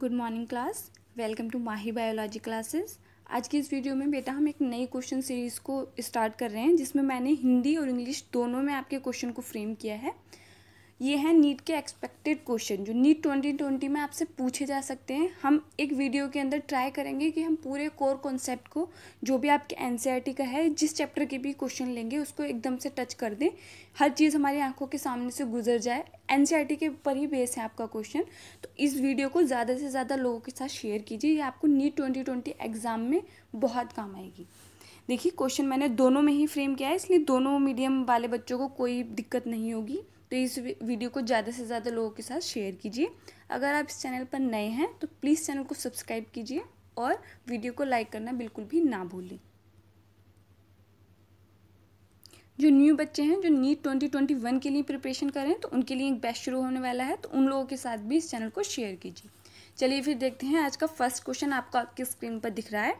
good morning class welcome to Mahi biology classes आज की इस वीडियो में बेटा हम एक नई क्वेश्चन सीरीज़ को स्टार्ट कर रहे हैं जिसमें मैंने हिंदी और इंग्लिश दोनों में आपके क्वेश्चन को फ्रेम किया है ये है नीट के एक्सपेक्टेड क्वेश्चन जो नीट ट्वेंटी ट्वेंटी में आपसे पूछे जा सकते हैं हम एक वीडियो के अंदर ट्राई करेंगे कि हम पूरे कोर कॉन्सेप्ट को जो भी आपके एन का है जिस चैप्टर के भी क्वेश्चन लेंगे उसको एकदम से टच कर दें हर चीज़ हमारी आंखों के सामने से गुजर जाए एन के ऊपर ही बेस है आपका क्वेश्चन तो इस वीडियो को ज़्यादा से ज़्यादा लोगों के साथ शेयर कीजिए ये आपको नीट ट्वेंटी ट्वेंटी एग्ज़ाम में बहुत काम आएगी देखिए क्वेश्चन मैंने दोनों में ही फ्रेम किया है इसलिए दोनों मीडियम वाले बच्चों को कोई दिक्कत नहीं होगी तो इस वीडियो को ज़्यादा से ज़्यादा लोगों के साथ शेयर कीजिए अगर आप इस चैनल पर नए हैं तो प्लीज़ चैनल को सब्सक्राइब कीजिए और वीडियो को लाइक करना बिल्कुल भी ना भूलें जो न्यू बच्चे हैं जो नीट ट्वेंटी ट्वेंटी वन के लिए प्रिपरेशन कर रहे हैं तो उनके लिए एक बेस्ट शुरू होने वाला है तो उन लोगों के साथ भी इस चैनल को शेयर कीजिए चलिए फिर देखते हैं आज का फर्स्ट क्वेश्चन आपको आपकी स्क्रीन पर दिख रहा है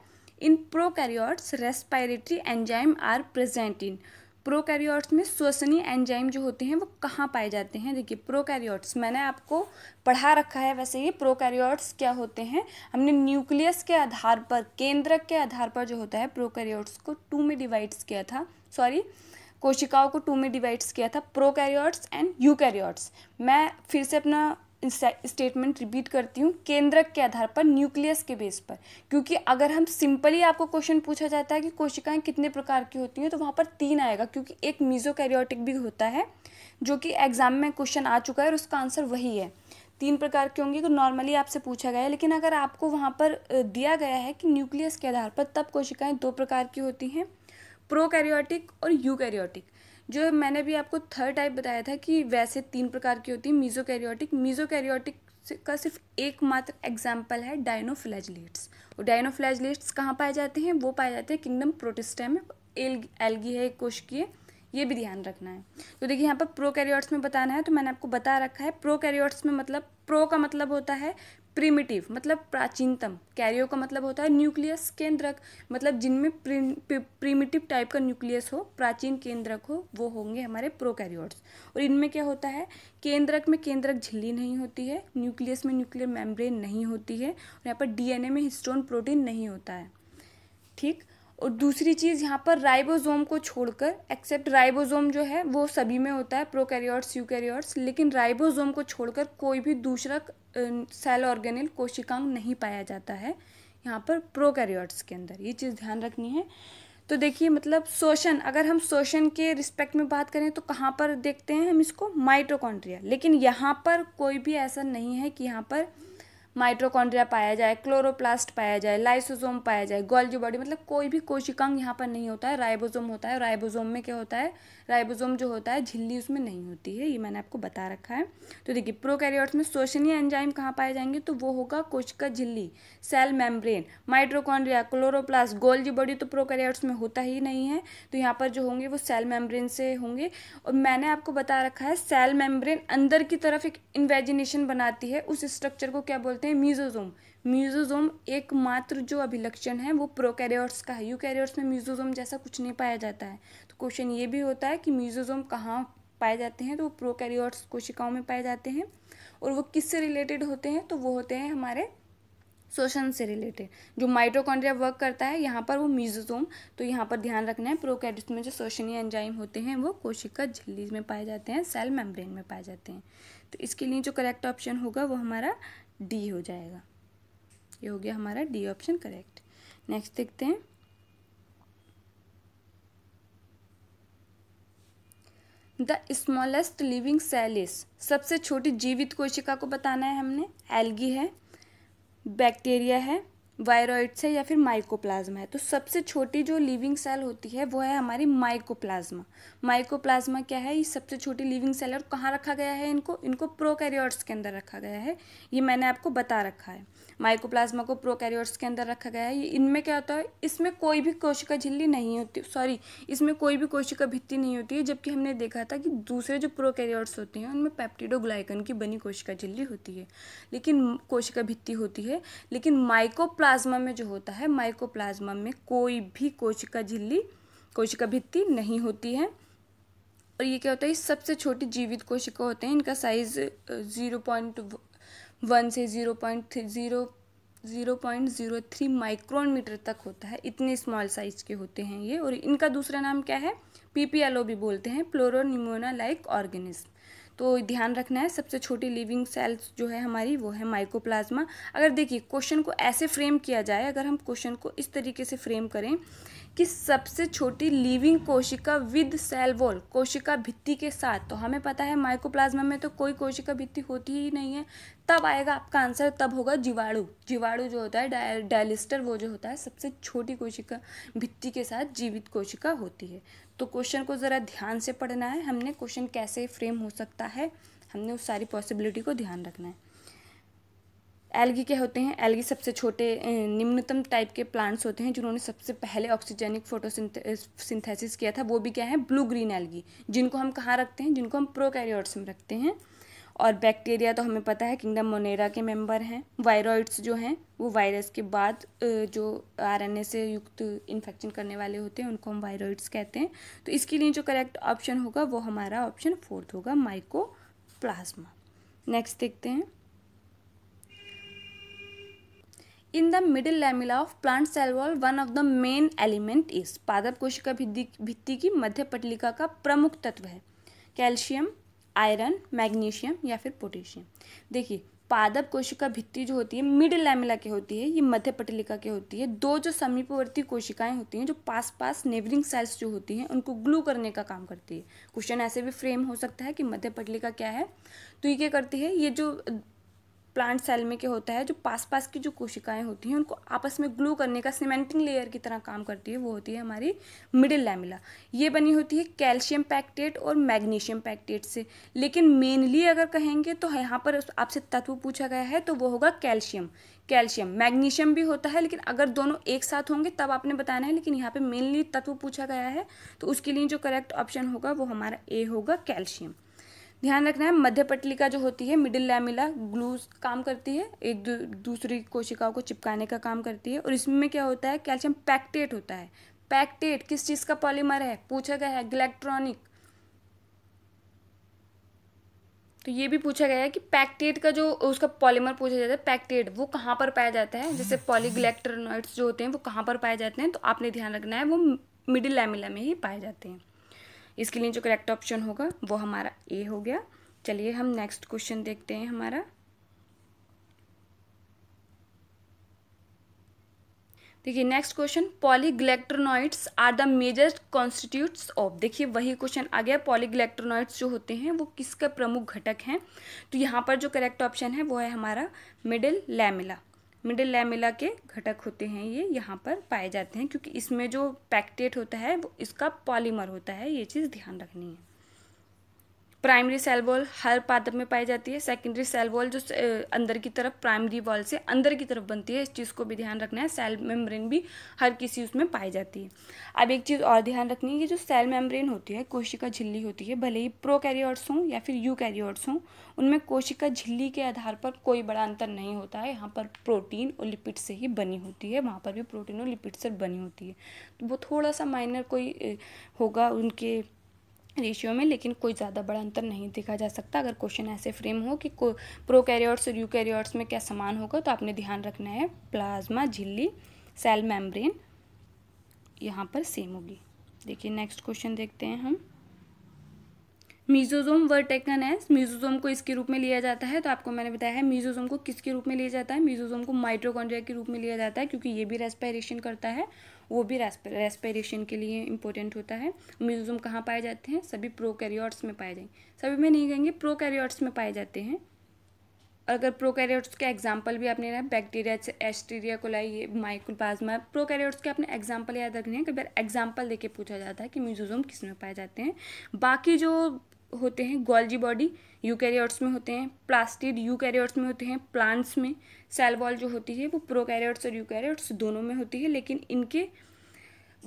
in prokaryotes respiratory enzyme are present in prokaryotes में श्वसनीय एंजाइम जो होते हैं वो कहाँ पाए जाते हैं देखिए प्रोकैरियोट्स मैंने आपको पढ़ा रखा है वैसे ही प्रोकैरियोट्स क्या होते हैं हमने न्यूक्लियस के आधार पर केंद्रक के आधार पर जो होता है प्रोकैरियोट्स को टू में डिवाइड्स किया था सॉरी कोशिकाओं को टू में डिवाइड्स किया था प्रोकैरियोट्स एंड यूकैरियोट्स मैं फिर से अपना स्टेटमेंट रिपीट करती हूँ केंद्रक के आधार पर न्यूक्लियस के बेस पर क्योंकि अगर हम सिंपली आपको क्वेश्चन पूछा जाता है कि कोशिकाएं कितने प्रकार की होती हैं तो वहाँ पर तीन आएगा क्योंकि एक मीजो कैरियोटिक भी होता है जो कि एग्जाम में क्वेश्चन आ चुका है और उसका आंसर वही है तीन प्रकार के होंगे तो नॉर्मली आपसे पूछा गया है लेकिन अगर आपको वहाँ पर दिया गया है कि न्यूक्लियस के आधार पर तब कोशिकाएँ दो प्रकार की होती हैं प्रोकैरियोटिक और यूकैरियोटिक जो मैंने भी आपको थर्ड टाइप बताया था कि वैसे तीन प्रकार की होती है मीजो कैरियोटिक मीजो कैरियोटिक का सिर्फ एकमात्र एग्जाम्पल है डायनोफ्लैजलेट्स और डायनोफ्लैजलेट्स कहाँ पाए जाते हैं वो पाए जाते हैं किंगडम प्रोटिस्टम में एल्गी है एक कोश की है ये भी ध्यान रखना है तो देखिए यहाँ पर प्रो कैरियोट्स में बताना है तो मैंने आपको बता रखा है प्रो कैरियोट्स में मतलब प्रो का मतलब होता है प्रिमिटिव मतलब प्राचीनतम कैरियो का मतलब होता है न्यूक्लियस केंद्रक मतलब जिनमें प्रिमिटिव टाइप का न्यूक्लियस हो प्राचीन केंद्रक हो वो होंगे हमारे प्रोकैरियोट्स और इनमें क्या होता है केंद्रक में केंद्रक झिल्ली नहीं होती है न्यूक्लियस में न्यूक्लियर मेम्ब्रेन नहीं होती है और यहाँ पर डी में हिस्टोन प्रोटीन नहीं होता है ठीक और दूसरी चीज़ यहाँ पर राइबोसोम को छोड़कर एक्सेप्ट राइबोसोम जो है वो सभी में होता है प्रोकैरियोट्स यूकैरियोट्स लेकिन राइबोसोम को छोड़कर कोई भी दूसरा सेल ऑर्गेनिल कोशिकांग नहीं पाया जाता है यहाँ पर प्रोकैरियोट्स के अंदर ये चीज़ ध्यान रखनी है तो देखिए मतलब शोषण अगर हम शोषण के रिस्पेक्ट में बात करें तो कहाँ पर देखते हैं हम इसको माइटोकॉन्ड्रिया लेकिन यहाँ पर कोई भी ऐसा नहीं है कि यहाँ पर माइट्रोकॉन्ड्रिया पाया जाए क्लोरोप्लास्ट पाया जाए लाइसोजोम पाया जाए गोल्जी बॉडी मतलब कोई भी कोशिकांग यहाँ पर नहीं होता है राइबोजोम होता है राइबोजोम में क्या होता है राइबोसोम जो होता है झिल्ली उसमें नहीं होती है ये मैंने आपको बता रखा है तो देखिए प्रोकैरियोट्स में शोषणीय एंजाइम कहाँ पाए जाएंगे तो वो होगा कोशिका झिल्ली cell membrane mitochondria chloroplast Golgi body तो प्रोकैरियोट्स में होता ही नहीं है तो यहाँ पर जो होंगे वो सेल मेम्ब्रेन से होंगे और मैंने आपको बता रखा है सेल मेम्ब्रेन अंदर की तरफ एक इन्वेजिनेशन बनाती है उस स्ट्रक्चर को क्या बोलते हैं मीजोजोम म्यूजोजोम एकमात्र जो अभिलक्षण है वो प्रोकैरियोट्स का है यूकैरियोट्स में म्यूजोजोम जैसा कुछ नहीं पाया जाता है तो क्वेश्चन ये भी होता है कि म्यूजोजोम कहाँ पाए जाते हैं तो वो प्रोकैरियोट्स कोशिकाओं में पाए जाते हैं और वो किससे रिलेटेड होते हैं तो वो होते हैं हमारे शोषण से रिलेटेड जो माइटोकॉन्ड्रिया वर्क करता है यहाँ पर वो म्यूजोजोम तो यहाँ पर ध्यान रखना है प्रोकैरियोट्स में जो शोषणीय एंजाइम होते हैं वो कोशिका झिल्ली में पाए जाते हैं सेल मेम्ब्रेन में पाए जाते हैं तो इसके लिए जो करेक्ट ऑप्शन होगा वो हमारा डी हो जाएगा ये हो गया हमारा डी ऑप्शन करेक्ट नेक्स्ट देखते हैं the smallest living cell is सबसे छोटी जीवित कोशिका को बताना है हमने एल्गी है बैक्टीरिया है वायरॉइड्स है या फिर माइकोप्लाज्मा है तो सबसे छोटी जो लिविंग सेल होती है वो है हमारी माइकोप्लाज्मा माइकोप्लाज्मा क्या है ये सबसे छोटी लिविंग सेल और कहाँ रखा गया है इनको इनको प्रोकैरियोट्स के अंदर रखा गया है ये मैंने आपको बता रखा है माइकोप्लाज्मा को प्रोकैरियोट्स के अंदर रखा गया है ये इनमें क्या होता है इसमें कोई भी कोशिका झिल्ली नहीं होती सॉरी इसमें कोई भी कोशिका भित्ति नहीं होती है जबकि हमने देखा था कि दूसरे जो प्रोकैरियोट्स होते हैं उनमें पैप्टिडोग्लाइकन की बनी कोशिका झिल्ली होती है लेकिन कोशिका भित्ति होती है लेकिन माइकोप्ला प्लाज्मा में जो होता है माइकोप्लाज्मा में कोई भी कोशिका झिल्ली कोशिका भित्ति नहीं होती है और ये क्या होता है सबसे छोटी जीवित कोशिका होते हैं इनका साइज ज़ीरो पॉइंट वन से zero point three zero zero point zero three micron metre तक होता है इतने स्मॉल साइज के होते हैं ये और इनका दूसरा नाम क्या है पी भी बोलते हैं प्लोरोनिमोना लाइक ऑर्गेनिज्म तो ध्यान रखना है सबसे छोटी लिविंग सेल्स जो है हमारी वो है माइकोप्लाज्मा अगर देखिए क्वेश्चन को ऐसे फ्रेम किया जाए अगर हम क्वेश्चन को इस तरीके से फ्रेम करें कि सबसे छोटी लिविंग कोशिका विद सेल वॉल कोशिका भित्ति के साथ तो हमें पता है माइकोप्लाज्मा में तो कोई कोशिका भित्ति होती ही नहीं है तब आएगा आपका आंसर तब होगा जीवाणु जीवाणु जो होता है डायलिस्टर वो जो होता है सबसे छोटी कोशिका भित्ति के साथ जीवित कोशिका होती है तो क्वेश्चन को ज़रा ध्यान से पढ़ना है हमने क्वेश्चन कैसे फ्रेम हो सकता है हमने उस सारी पॉसिबिलिटी को ध्यान रखना है एलगी क्या होते हैं एलगी सबसे छोटे निम्नतम टाइप के प्लांट्स होते हैं जिन्होंने सबसे पहले ऑक्सीजेनिक सिंथेसिस किया था वो भी क्या है ब्लू ग्रीन एलगी जिनको हम कहाँ रखते हैं जिनको हम प्रोकैरियोट्स में रखते हैं और बैक्टीरिया तो हमें पता है किंगडम मोनेरा के मेंबर हैं वायरॉइड्स जो हैं वो वायरस के बाद जो आर से युक्त इन्फेक्शन करने वाले होते हैं उनको हम वायरॉइड्स कहते हैं तो इसके लिए जो करेक्ट ऑप्शन होगा वो हमारा ऑप्शन फोर्थ होगा माइको प्लाज्मा नेक्स्ट देखते हैं in the middle lamella of plant cell wall one of the main element is पादप कोशिका भित्ति की मध्य पटलिका का प्रमुख तत्व है कैल्शियम आयरन मैग्नीशियम या फिर पोटेशियम देखिए पादप कोशिका भित्ति जो होती है मिडिल लैमिला की होती है ये मध्य पटलिका की होती है दो जो समीपवर्ती कोशिकाएं होती हैं जो पास पास नेबरिंग सेल्स जो होती हैं उनको ग्लू करने का काम करती है क्वेश्चन ऐसे भी फ्रेम हो सकता है कि मध्य पटलिका क्या है तो ये क्या करती है ये जो प्लांट सेल में क्या होता है जो पास पास की जो कोशिकाएं होती हैं उनको आपस में ग्लू करने का सीमेंटिंग लेयर की तरह काम करती है वो होती है हमारी मिडिल लैमिला ये बनी होती है कैल्शियम पैक्टेट और मैग्नीशियम पैक्टेट से लेकिन मेनली अगर कहेंगे तो यहाँ पर आपसे तत्व पूछा गया है तो वो होगा कैल्शियम कैल्शियम मैग्नीशियम भी होता है लेकिन अगर दोनों एक साथ होंगे तब आपने बताना है लेकिन यहाँ पर मेनली तत्व पूछा गया है तो उसके लिए जो करेक्ट ऑप्शन होगा वो हमारा ए होगा कैल्शियम ध्यान रखना है मध्य का जो होती है मिडिल लैमिला ग्लूस काम करती है एक दू, दूसरी कोशिकाओं को चिपकाने का काम करती है और इसमें क्या होता है कैल्शियम पैक्टेट होता है पैक्टेट किस चीज़ का पॉलीमर है पूछा गया है गलेक्ट्रॉनिक तो ये भी पूछा गया है कि पैक्टेट का जो उसका पॉलीमर पूछा जाता है पैक्टेट वो कहाँ पर पाया जाता है जैसे पॉलीग्लैक्ट्रोनॉइड्स जो होते हैं वो कहाँ पर पाए जाते हैं तो आपने ध्यान रखना है वो मिडिल लैमिला में ही पाए जाते हैं इसके लिए जो करेक्ट ऑप्शन होगा वो हमारा ए हो गया चलिए हम नेक्स्ट क्वेश्चन देखते हैं हमारा देखिए next question polygalacturonides are the major constituents of देखिए वही क्वेश्चन आ गया पॉलीग्लेक्ट्रोनॉइड्स जो होते हैं वो किसका प्रमुख घटक हैं तो यहाँ पर जो करेक्ट ऑप्शन है वो है हमारा मिडिल लैमिला मिडिल लैमिला के घटक होते हैं ये यहाँ पर पाए जाते हैं क्योंकि इसमें जो पैक्टेट होता है वो इसका पॉलीमर होता है ये चीज़ ध्यान रखनी है प्राइमरी सेल वॉल हर पादप में पाई जाती है सेकेंडरी सेल वॉल जो अंदर की तरफ प्राइमरी वॉल से अंदर की तरफ बनती है इस चीज़ को भी ध्यान रखना है सेल मेम्ब्रेन भी हर किसी उसमें पाई जाती है अब एक चीज़ और ध्यान रखनी है कि जो सेल मेम्ब्रेन होती है कोशिका झिल्ली होती है भले ही प्रो कैरियॉर्ड्स हों या फिर यू कैरियॉर्ड्स हों उनमें कोशिका झिल्ली के आधार पर कोई बड़ा अंतर नहीं होता है यहाँ पर प्रोटीन और लिपिड से ही बनी होती है वहाँ पर भी प्रोटीन और लिपिड से बनी होती है तो वो थोड़ा सा माइनर कोई होगा उनके रेशियो में लेकिन कोई ज़्यादा बड़ा अंतर नहीं देखा जा सकता अगर क्वेश्चन ऐसे फ्रेम हो कि प्रो कैरियर्स और यू कैरियर्स में क्या समान होगा तो आपने ध्यान रखना है प्लाज्मा झिल्ली सेल मेम्ब्रेन यहाँ पर सेम होगी देखिए नेक्स्ट क्वेश्चन देखते हैं हम mesosome were taken mesosome mesosome को इसके रूप में लिया जाता है तो आपको मैंने बताया है मीजोजोम को किसके रूप में लिया जाता है मीजोजोम को माइट्रोकॉन्ड्रिया के रूप में लिया जाता है क्योंकि ये भी रेस्पायरेशन करता है वो भी रेस्पायरेशन के लिए इंपॉर्टेंट होता है मीजोजोम कहाँ पाए जाते हैं सभी प्रोकैरियोट्स में पाए जाएंगे सभी में नहीं कहेंगे प्रोकैरियोट्स में पाए जाते हैं और अगर प्रोकैरियोट्स के एग्जाम्पल भी आपने ना बैक्टीरिया एस्टीरिया कोलाई ये माइकोप्लाज्मा प्रोकैरियोट्स के अपने एग्जाम्पल याद रखने हैं कभी बार एग्जाम्पल देके पूछा जाता है कि म्यूजोजोम किस में पाए जाते हैं बाकी जो होते हैं गोल्जी बॉडी यूकैरियोट्स में होते हैं प्लास्टिड यूकैरियोट्स में होते हैं प्लांट्स में सेल वॉल जो होती है वो प्रोकैरियोट्स और यूकैरियोट्स दोनों में होती है लेकिन इनके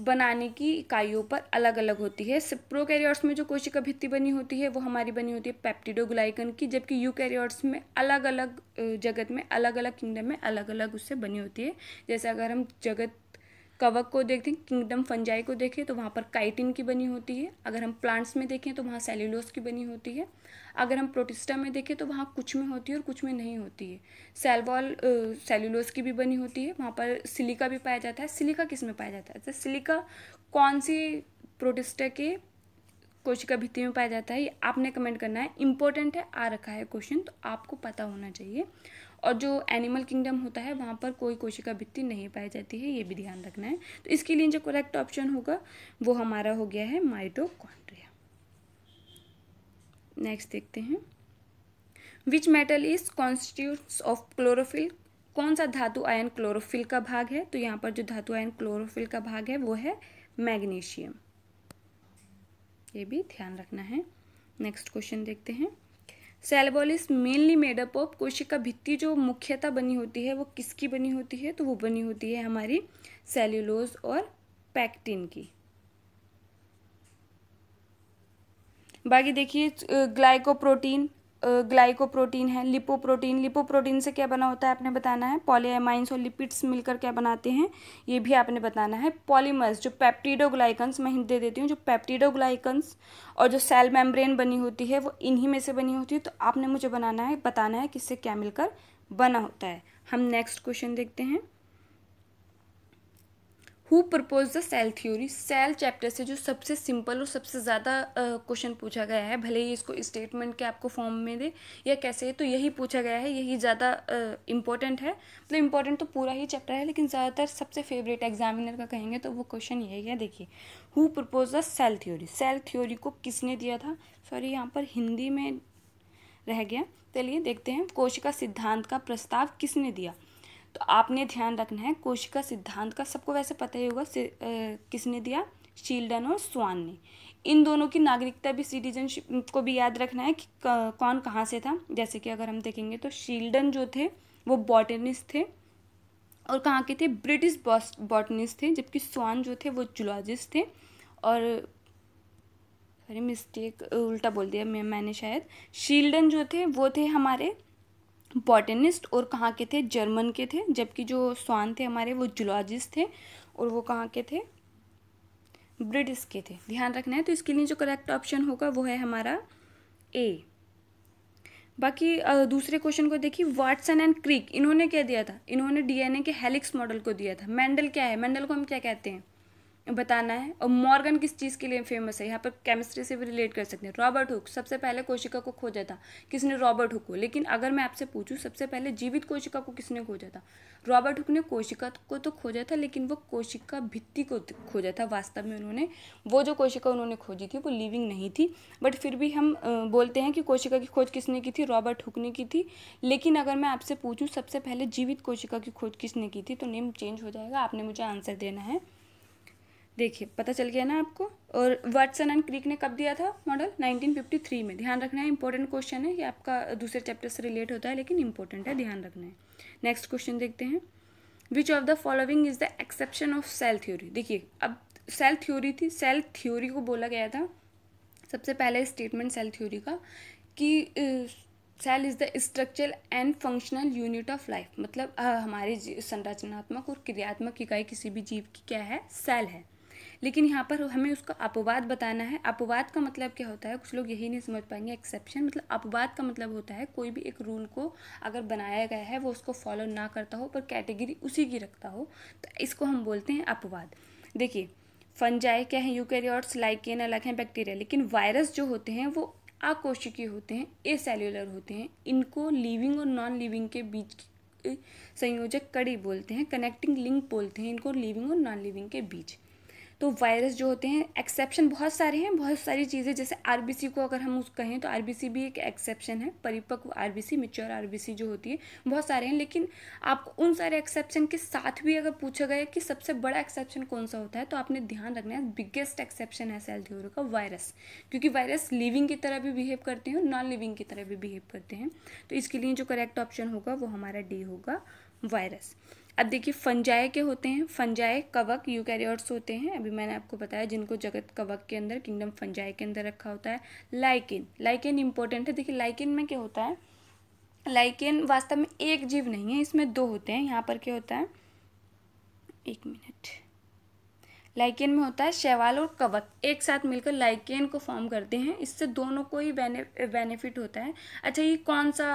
बनाने की इकाइयों पर अलग अलग होती है प्रोकैरियोट्स में जो कोशिका भित्ति बनी होती है वो हमारी बनी होती है पैप्टिडोग्लाइकन की जबकि यूकैरियोट्स में अलग अलग जगत में अलग अलग किंगडम में अलग अलग उससे बनी होती है जैसे अगर हम जगत कवक को देखें किंगडम फंजाई को देखें तो वहाँ पर काइटिन की बनी होती है अगर हम प्लांट्स में देखें तो वहाँ सेल्यूलोस की बनी होती है अगर हम प्रोटिस्टा में देखें तो वहाँ कुछ में होती है और कुछ में नहीं होती है सेलवॉल सेल्यूलोस की भी बनी होती है वहाँ पर सिलिका भी पाया जाता है सिलिका किस में पाया जाता है तो सिलिका कौन सी प्रोटिस्टा के कोशिका भित्ति में पाया जाता है ये आपने कमेंट करना है इंपॉर्टेंट है आ रखा है क्वेश्चन तो आपको पता होना चाहिए और जो एनिमल किंगडम होता है वहाँ पर कोई कोशिका भित्ति नहीं पाई जाती है ये भी ध्यान रखना है तो इसके लिए जो करेक्ट ऑप्शन होगा वो हमारा हो गया है माइटोकॉन्ड्रिया नेक्स्ट देखते हैं which metal is constitute of chlorophyll कौन सा धातु आयन क्लोरोफिल का भाग है तो यहाँ पर जो धातु आयन क्लोरोफिल का भाग है वो है मैग्नीशियम ये भी ध्यान रखना है नेक्स्ट क्वेश्चन देखते हैं wall is mainly made up of कोशिका भित्ति जो मुख्यतः बनी होती है वो किसकी बनी होती है तो वो बनी होती है हमारी सेल्यूलोज और पैक्टिन की बाकी देखिए ग्लाइकोप्रोटीन ग्लाइकोप्रोटीन है लिपोप्रोटीन लिपोप्रोटीन से क्या बना होता है आपने बताना है पॉलीएमाइंस और लिपिड्स मिलकर क्या बनाते हैं ये भी आपने बताना है पॉलीमर्स जो पैप्टीडोग्लाइकन्स मैं हिंट दे देती हूँ जो पैप्टीडोग्लाइकन्स और जो सेल मेम्ब्रेन बनी होती है वो इन्हीं में से बनी होती है तो आपने मुझे बनाना है बताना है किससे क्या मिलकर बना होता है हम नेक्स्ट क्वेश्चन देखते हैं who propose the cell theory cell chapter से जो सबसे सिंपल और सबसे ज़्यादा क्वेश्चन पूछा गया है भले ही इसको स्टेटमेंट के आपको फॉर्म में दे या कैसे तो यही पूछा गया है यही ज़्यादा इंपॉर्टेंट है मतलब इम्पोर्टेंट तो पूरा ही चैप्टर है लेकिन ज़्यादातर सबसे फेवरेट एग्जामिनर का कहेंगे तो वो क्वेश्चन यही है देखिए who propose the cell theory cell theory को किसने दिया था सॉरी यहाँ पर हिंदी में रह गया चलिए देखते हैं कोशिका सिद्धांत का प्रस्ताव किसने दिया तो आपने ध्यान रखना है कोशिका सिद्धांत का सबको वैसे पता ही होगा किसने दिया शील्डन और स्वान ने इन दोनों की नागरिकता भी सिटीजनशिप को भी याद रखना है कि कौन कहाँ से था जैसे कि अगर हम देखेंगे तो शील्डन जो थे वो बॉटनिस्ट थे और कहाँ के थे ब्रिटिश बॉटनिस्ट थे जबकि स्वान जो थे वो जुलॉजिस्ट थे और सॉरी मिस्टेक उल्टा बोल दिया मैं मैंने शायद शील्डन जो थे वो थे हमारे बॉटनिस्ट और कहाँ के थे जर्मन के थे जबकि जो स्वान थे हमारे वो जुलॉजिस्ट थे और वो कहाँ के थे ब्रिटिश के थे ध्यान रखना है तो इसके लिए जो करेक्ट ऑप्शन होगा वो है हमारा ए बाकी दूसरे क्वेश्चन को देखिए वाटसन एंड क्रिक इन्होंने क्या दिया था इन्होंने डीएनए के हेलिक्स मॉडल को दिया था मैंडल क्या है मैंडल को हम क्या कहते हैं बताना है और मॉर्गन किस चीज़ के लिए फेमस है यहाँ पर केमिस्ट्री से भी रिलेट कर सकते हैं रॉबर्ट हुक सबसे पहले कोशिका को खोजा था किसने रॉबर्ट हुक को लेकिन अगर मैं आपसे पूछूँ सबसे पहले जीवित कोशिका को किसने खोजा था रॉबर्ट हुक ने कोशिका को तो खोजा था लेकिन वो कोशिका भित्ति को खोजा था वास्तव में उन्होंने वो जो कोशिका उन्होंने खोजी थी वो लिविंग नहीं थी बट फिर भी हम बोलते हैं कि कोशिका की खोज किसने की थी रॉबर्ट हुक ने की थी लेकिन अगर मैं आपसे पूछूँ सबसे पहले जीवित कोशिका की खोज किसने की थी तो नेम चेंज हो जाएगा आपने मुझे आंसर देना है देखिए पता चल गया ना आपको और वाटसन एंड क्रिक ने कब दिया था मॉडल 1953 में ध्यान रखना है इंपॉर्टेंट क्वेश्चन है ये आपका दूसरे चैप्टर से रिलेट होता है लेकिन इंपॉर्टेंट है ध्यान रखना है नेक्स्ट क्वेश्चन देखते हैं which of the following is the exception of cell theory देखिए अब सेल थ्योरी थी सेल थ्योरी को बोला गया था सबसे पहले स्टेटमेंट सेल थ्योरी का कि cell is the structural and functional unit of life मतलब हमारे संरचनात्मक और क्रियात्मक इकाई किसी भी जीव की क्या है सेल है लेकिन यहाँ पर हमें उसका अपवाद बताना है अपवाद का मतलब क्या होता है कुछ लोग यही नहीं समझ पाएंगे एक्सेप्शन मतलब अपवाद का मतलब होता है कोई भी एक रूल को अगर बनाया गया है वो उसको फॉलो ना करता हो पर कैटेगरी उसी की रखता हो तो इसको हम बोलते हैं अपवाद देखिए फंजाई क्या है यूकैरियोट्स लाइकेन अलग हैं बैक्टीरिया लेकिन वायरस जो होते हैं वो आकोशिकीय होते हैं ए सेल्यूलर होते हैं इनको लिविंग और नॉन लिविंग के बीच संयोजक कड़ी बोलते हैं कनेक्टिंग लिंक बोलते हैं इनको लिविंग और नॉन लिविंग के बीच तो वायरस जो होते हैं एक्सेप्शन बहुत सारे हैं बहुत सारी चीज़ें जैसे आर को अगर हम उस कहें तो आर भी एक एक्सेप्शन है परिपक्व आर आरबीसी मिच्योर आर जो होती है बहुत सारे हैं लेकिन आपको उन सारे एक्सेप्शन के साथ भी अगर पूछा गया कि सबसे बड़ा एक्सेप्शन कौन सा होता है तो आपने ध्यान रखना है बिगेस्ट एक्सेप्शन है सेल थ्योरी का वायरस क्योंकि वायरस लिविंग की तरह भी बिहेव करते हैं नॉन लिविंग की तरह भी बिहेव करते हैं तो इसके लिए जो करेक्ट ऑप्शन होगा वो हमारा डी होगा वायरस अब देखिए फंजाए के होते हैं फंजाए कवक यूकैरियोट्स होते हैं अभी मैंने आपको बताया जिनको जगत कवक के अंदर किंगडम फंजाए के अंदर रखा होता है लाइकिन लाइकिन इंपॉर्टेंट है देखिए लाइकिन में क्या होता है लाइकिन वास्तव में एक जीव नहीं है इसमें दो होते हैं यहाँ पर क्या होता है एक मिनट लाइकेन में होता है शैवाल और कवक एक साथ मिलकर लाइकेन को फॉर्म करते हैं इससे दोनों को ही बेनिफिट होता है अच्छा ये कौन सा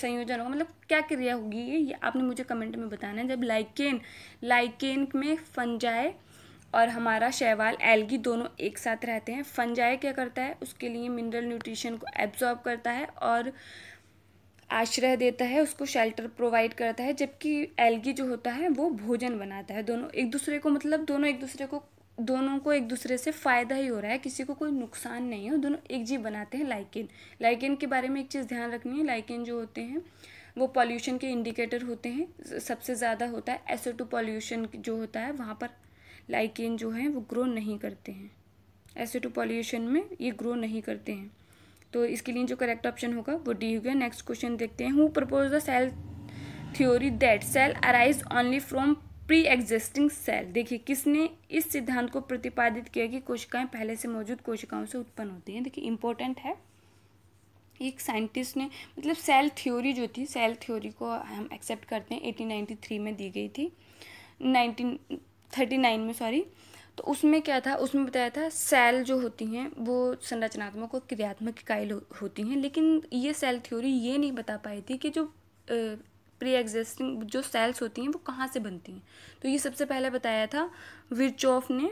संयोजन होगा मतलब क्या क्रिया होगी ये ये आपने मुझे कमेंट में बताना है जब लाइकेन लाइकेन में फंजाए और हमारा शैवाल एल्गी दोनों एक साथ रहते हैं फंजाए क्या करता है उसके लिए मिनरल न्यूट्रिशन को एब्जॉर्ब करता है और आश्रय देता है उसको शेल्टर प्रोवाइड करता है जबकि एल्गी जो होता है वो भोजन बनाता है दोनों एक दूसरे को मतलब दोनों एक दूसरे को दोनों को एक दूसरे से फ़ायदा ही हो रहा है किसी को कोई नुकसान नहीं है दोनों एक जी बनाते हैं लाइकिन लाइकिन के बारे में एक चीज़ ध्यान रखनी है लाइकिन जो होते हैं वो पॉल्यूशन के इंडिकेटर होते हैं सबसे ज़्यादा होता है एसो टू पॉल्यूशन जो होता है वहाँ पर लाइकिन जो है वो ग्रो नहीं करते हैं एसो टू पॉल्यूशन में ये ग्रो नहीं करते हैं तो इसके लिए जो करेक्ट ऑप्शन होगा वो डी हो गया नेक्स्ट क्वेश्चन देखते हैं who propose the cell theory that cell arise only from pre existing cell देखिए किसने इस सिद्धांत को प्रतिपादित किया कि कोशिकाएं पहले से मौजूद कोशिकाओं से उत्पन्न होती हैं देखिए इंपॉर्टेंट है एक साइंटिस्ट ने मतलब सेल थ्योरी जो थी सेल थ्योरी को हम एक्सेप्ट करते हैं 1893 में दी गई थी 1939 में सॉरी तो उसमें क्या था उसमें बताया था सेल जो होती हैं वो संरचनात्मक और क्रियात्मक इकाई होती हैं लेकिन ये सेल थ्योरी ये नहीं बता पाई थी कि जो प्री एग्जिस्टिंग जो सेल्स होती हैं वो कहाँ से बनती हैं तो ये सबसे पहले बताया था विरचॉफ ने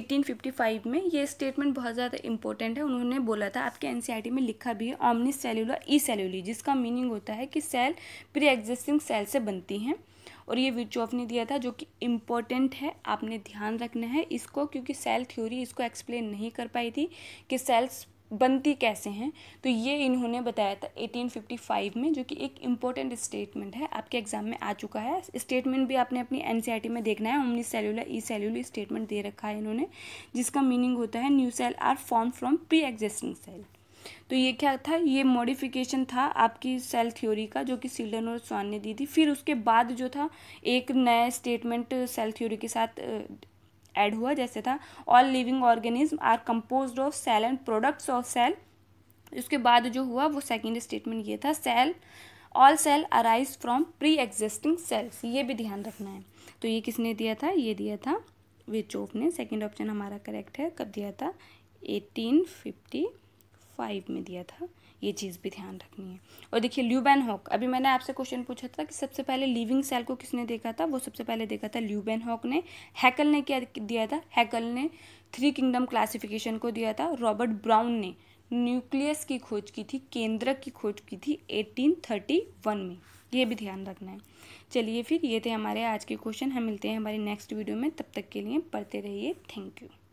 1855 में ये स्टेटमेंट बहुत ज़्यादा इंपॉर्टेंट है उन्होंने बोला था आपके एन e में लिखा भी है ऑमनी सेल्यूलर ई सेल्यूली जिसका मीनिंग होता है कि सेल प्री एग्जिस्टिंग सेल से बनती हैं और ये विचॉफ ने दिया था जो कि इम्पोर्टेंट है आपने ध्यान रखना है इसको क्योंकि सेल थ्योरी इसको एक्सप्लेन नहीं कर पाई थी कि सेल्स बनती कैसे हैं तो ये इन्होंने बताया था 1855 में जो कि एक इम्पॉर्टेंट स्टेटमेंट है आपके एग्जाम में आ चुका है स्टेटमेंट भी आपने अपनी एन e में देखना है ओमनी सेलुलर ई सेलुलर स्टेटमेंट दे रखा है इन्होंने जिसका मीनिंग होता है new cell are form from pre existing cell तो ये क्या था ये मॉडिफिकेशन था आपकी सेल थ्योरी का जो कि सीलन और स्वान ने दी थी फिर उसके बाद जो था एक नया स्टेटमेंट सेल थ्योरी के साथ ऐड हुआ जैसे था all living organism are compose of cell and products of cell उसके बाद जो हुआ वो सेकेंड स्टेटमेंट ये था cell all cell arise from pre existing cells ये भी ध्यान रखना है तो ये किसने दिया था ये दिया था विचोफ ने सेकेंड ऑप्शन हमारा करेक्ट है कब दिया था एटीन फिफ्टी फाइव में दिया था ये चीज़ भी ध्यान रखनी है और देखिए ल्यूबेन हॉक अभी मैंने आपसे क्वेश्चन पूछा था कि सबसे पहले लिविंग सेल को किसने देखा था वो सबसे पहले देखा था ल्यूबेन हॉक ने हैकल ने क्या दिया था हैकल ने थ्री किंगडम क्लासिफिकेशन को दिया था रॉबर्ट ब्राउन ने न्यूक्लियस की खोज की थी केंद्रक की खोज की थी एटीन में ये भी ध्यान रखना है चलिए फिर ये थे हमारे आज के क्वेश्चन हम मिलते हैं हमारे नेक्स्ट वीडियो में तब तक के लिए पढ़ते रहिए थैंक यू